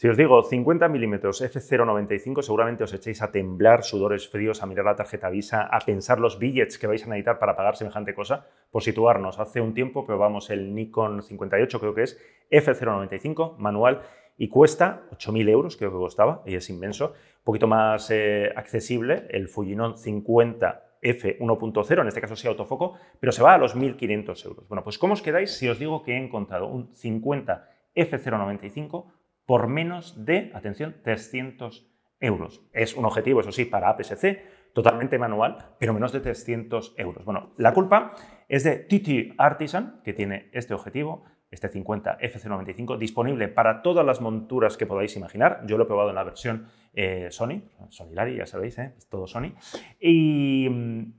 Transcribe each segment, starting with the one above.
Si os digo 50 milímetros F095, seguramente os echéis a temblar, sudores fríos, a mirar la tarjeta Visa, a pensar los billets que vais a necesitar para pagar semejante cosa. Por situarnos, hace un tiempo probamos el Nikon 58, creo que es F095, manual, y cuesta 8.000 euros, creo que costaba, y es inmenso. Un poquito más eh, accesible, el Fujinon 50 f1.0, en este caso sí autofoco, pero se va a los 1.500 euros. Bueno, pues ¿cómo os quedáis si os digo que he encontrado un 50 f095 por menos de, atención, 300 euros. Es un objetivo, eso sí, para APS-C, totalmente manual, pero menos de 300 euros. Bueno, la culpa es de TT Artisan, que tiene este objetivo, este 50 FC95, disponible para todas las monturas que podáis imaginar. Yo lo he probado en la versión eh, Sony, Sony Lari, ya sabéis, eh, es todo Sony. Y mm,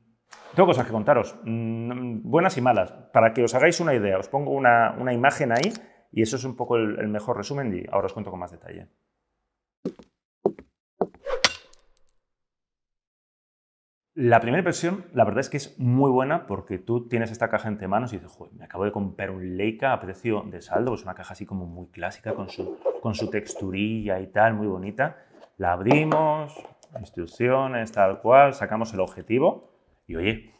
tengo cosas que contaros, mm, buenas y malas. Para que os hagáis una idea, os pongo una, una imagen ahí y eso es un poco el, mejor resumen y ahora os cuento con más detalle. La primera impresión, la verdad es que es muy buena porque tú tienes esta caja entre manos y dices, joder, me acabo de comprar un Leica a precio de saldo, es una caja así como muy clásica con su, con su texturilla y tal, muy bonita. La abrimos, instrucciones, tal cual, sacamos el objetivo y oye,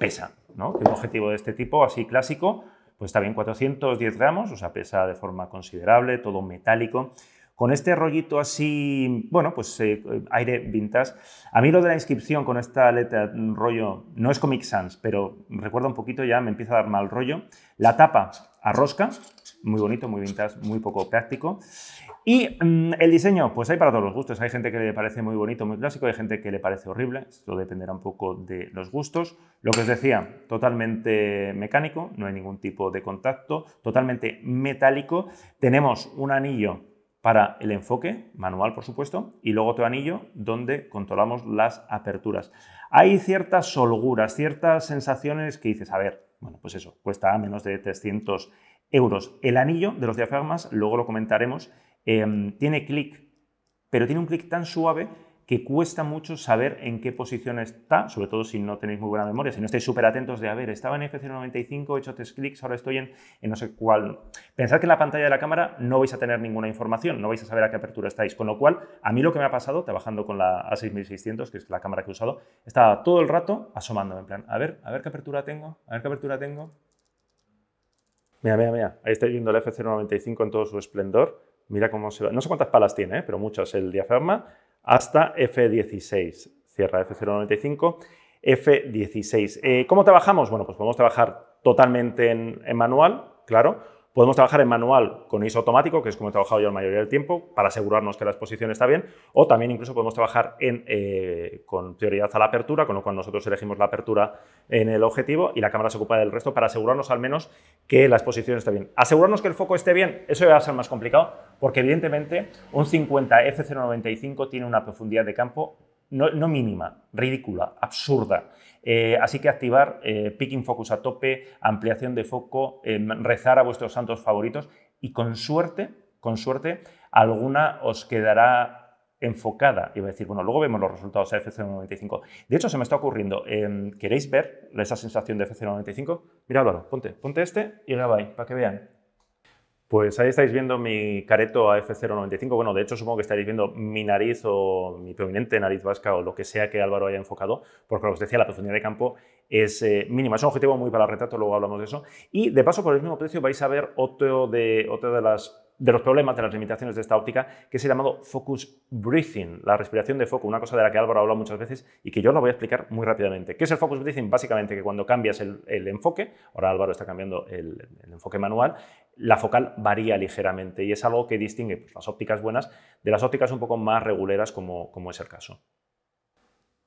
pesa, ¿no? Que un objetivo de este tipo, así clásico, pues está bien, 410 gramos, o sea, pesa de forma considerable, todo metálico. Con este rollito así, bueno, pues eh, aire vintage. A mí lo de la inscripción con esta letra rollo no es Comic Sans, pero recuerda un poquito ya, me empieza a dar mal rollo. La tapa, a rosca, muy bonito, muy vintage, muy poco práctico. Y mm, el diseño, pues hay para todos los gustos. Hay gente que le parece muy bonito, muy clásico, hay gente que le parece horrible. Esto dependerá un poco de los gustos. Lo que os decía, totalmente mecánico, no hay ningún tipo de contacto, totalmente metálico. Tenemos un anillo para el enfoque, manual por supuesto, y luego otro anillo donde controlamos las aperturas. Hay ciertas holguras, ciertas sensaciones que dices, a ver, bueno, pues eso, cuesta menos de 300 euros. El anillo de los diafragmas, luego lo comentaremos, em, tiene clic, pero tiene un clic tan suave que cuesta mucho saber en qué posición está, sobre todo si no tenéis muy buena memoria, si no estáis súper atentos de, a ver, estaba en F095, he hecho tres clics, ahora estoy en, no sé cuál. Pensad que en la pantalla de la cámara no vais a tener ninguna información, no vais a saber a qué apertura estáis, con lo cual, a mí lo que me ha pasado, trabajando con la A6600, que es la cámara que he usado, estaba todo el rato asomándome, en plan, a ver, a ver qué apertura tengo, a ver qué apertura tengo. Mira, mira, mira, ahí estoy viendo el F095 en todo su esplendor, mira cómo se va, no sé cuántas palas tiene, ¿eh? pero muchas, el diafragma, hasta F16. Cierra F095, F16. Eh, ¿Cómo trabajamos? Bueno, pues podemos trabajar totalmente en, en manual, claro, Podemos trabajar en manual con ISO automático, que es como he trabajado yo la mayoría del tiempo, para asegurarnos que la exposición está bien, o también incluso podemos trabajar en, eh, con prioridad a la apertura, con lo cual nosotros elegimos la apertura en el objetivo y la cámara se ocupa del resto para asegurarnos al menos que la exposición está bien. Asegurarnos que el foco esté bien, eso va a ser más complicado, porque evidentemente un 50 F095 tiene una profundidad de campo no, mínima, ridícula, absurda. Eh, así que activar eh, picking focus a tope, ampliación de foco, eh, rezar a vuestros santos favoritos y con suerte, con suerte, alguna os quedará enfocada. Y Iba a decir, bueno, luego vemos los resultados de FC95. De hecho, se me está ocurriendo, em, ¿queréis ver esa sensación de FC95? Mira, Álvaro, ponte, ponte este y graba ahí, para que vean. Pues ahí estáis viendo mi careto AF095. Bueno, de hecho supongo que estaréis viendo mi nariz o mi prominente nariz vasca o lo que sea que Álvaro haya enfocado, porque como os decía, la profundidad de campo es eh, mínima. Es un objetivo muy para el retrato, luego hablamos de eso. Y de paso, por el mismo precio vais a ver otro de, otra de las de los problemas, de las limitaciones de esta óptica, que es el llamado focus breathing, la respiración de foco, una cosa de la que Álvaro ha hablado muchas veces y que yo lo voy a explicar muy rápidamente. ¿Qué es el focus breathing? Básicamente que cuando cambias el, enfoque, ahora Álvaro está cambiando el, enfoque manual, la focal varía ligeramente y es algo que distingue pues, las ópticas buenas de las ópticas un poco más reguleras como, como es el caso.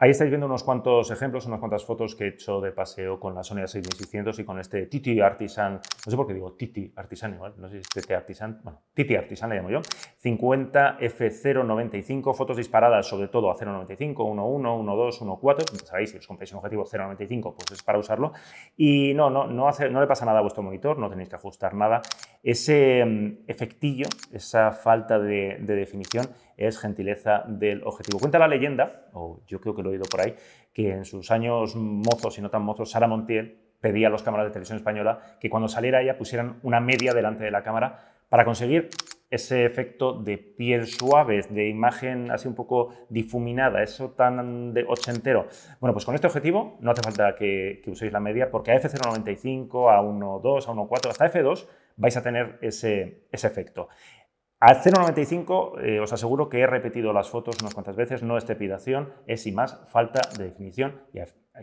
Ahí estáis viendo unos cuantos ejemplos, unas cuantas fotos que he hecho de paseo con la Sony 6600 y con este Titi Artisan, no sé por qué digo Titi Artisan igual, no sé si es Titi Artisan, bueno, Titi Artisan le llamo yo, 50F095, fotos disparadas sobre todo a 0.95, 1.1, 1.2, 1.4, sabéis, si os compréis un objetivo 0.95 pues es para usarlo, y no, no, no, no le pasa nada a vuestro monitor, no tenéis que ajustar nada, ese mm, efectillo, esa falta de, definición, es gentileza del objetivo. Cuenta la leyenda, o yo creo que lo he oído por ahí, que en sus años mozos y no tan mozos, Sara Montiel pedía a los cámaras de televisión española que cuando saliera ella pusieran una media delante de la cámara para conseguir ese efecto de piel suave, de imagen así un poco difuminada, eso tan de ochentero. Bueno, pues con este objetivo no hace falta que, que uséis la media porque a F0.95, a 1.2, a 1.4, hasta F2 vais a tener ese, efecto. Al 0,95 eh, os aseguro que he repetido las fotos unas cuantas veces, no es trepidación, es y más falta de definición y,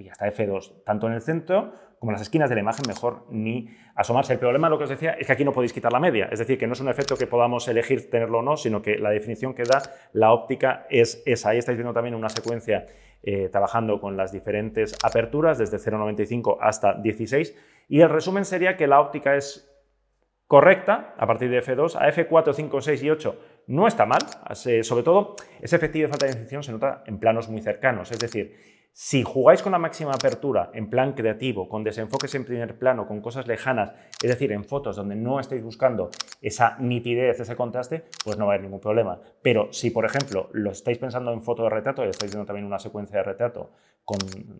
hasta F2, tanto en el centro como en las esquinas de la imagen, mejor ni asomarse. El problema, lo que os decía, es que aquí no podéis quitar la media, es decir, que no es un efecto que podamos elegir tenerlo o no, sino que la definición que da la óptica es esa. Ahí estáis viendo también una secuencia eh, trabajando con las diferentes aperturas, desde 0,95 hasta 16, y el resumen sería que la óptica es correcta a partir de F2 a F4, 5, 6 y 8 no está mal, eh, sobre todo ese efectivo de falta de definición se nota en planos muy cercanos, es decir, si jugáis con la máxima apertura en plan creativo, con desenfoques en primer plano, con cosas lejanas, es decir, en fotos donde no estáis buscando esa nitidez, ese contraste, pues no va a haber ningún problema. Pero si, por ejemplo, lo estáis pensando en foto de retrato y estáis viendo también una secuencia de retrato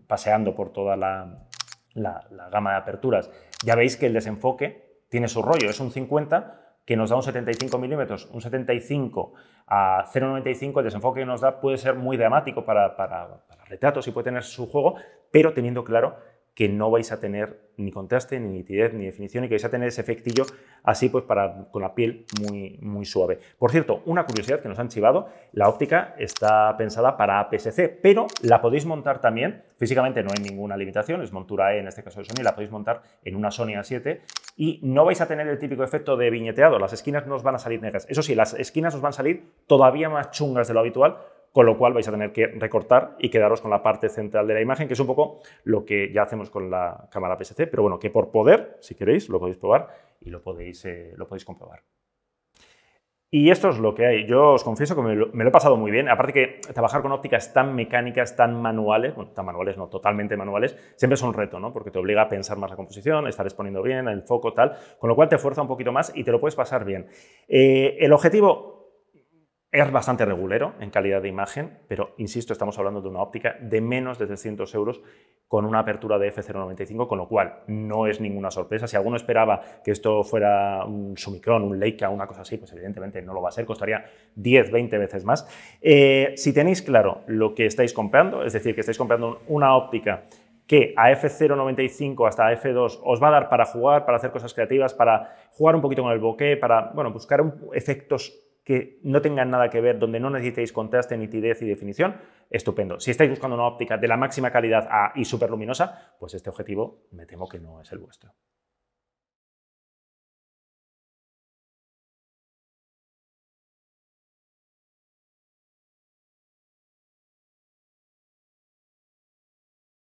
paseando por toda la gama de aperturas, ya veis que el desenfoque tiene su rollo, es un 50 que nos da un 75 milímetros, un 75 a 0,95, el desenfoque que nos da puede ser muy dramático para, retratos y puede tener su juego, pero teniendo claro que no vais a tener ni contraste, ni nitidez, ni definición, y que vais a tener ese efectillo así pues para, con la piel muy, muy suave. Por cierto, una curiosidad que nos han chivado, la óptica está pensada para APS-C, pero la podéis montar también, físicamente no hay ninguna limitación, es montura E en este caso de Sony, la podéis montar en una Sony A7 y no vais a tener el típico efecto de viñeteado, las esquinas no os van a salir negras. Eso sí, las esquinas os van a salir todavía más chungas de lo habitual, con lo cual vais a tener que recortar y quedaros con la parte central de la imagen, que es un poco lo que ya hacemos con la cámara PSC, pero bueno, que por poder, si queréis, lo podéis probar y lo podéis, eh, lo podéis comprobar. Y esto es lo que hay. Yo os confieso que me lo, he pasado muy bien. Aparte que trabajar con ópticas tan mecánicas, tan manuales, bueno, tan manuales no, totalmente manuales, siempre es un reto, ¿no? Porque te obliga a pensar más la composición, estar exponiendo bien, el foco, tal. Con lo cual te fuerza un poquito más y te lo puedes pasar bien. Eh, el objetivo es bastante regulero en calidad de imagen, pero insisto, estamos hablando de una óptica de menos de 300 euros con una apertura de f0.95, con lo cual no es ninguna sorpresa. Si alguno esperaba que esto fuera un sumicron un Leica, una cosa así, pues evidentemente no lo va a ser, costaría 10, 20 veces más. Eh, si tenéis claro lo que estáis comprando, es decir, que estáis comprando una óptica que a F0.95 hasta F2 os va a dar para jugar, para hacer cosas creativas, para jugar un poquito con el bokeh, para bueno, buscar efectos que no tengan nada que ver, donde no necesitéis contraste, nitidez y definición, estupendo. Si estáis buscando una óptica de la máxima calidad a, y superluminosa, pues este objetivo me temo que no es el vuestro.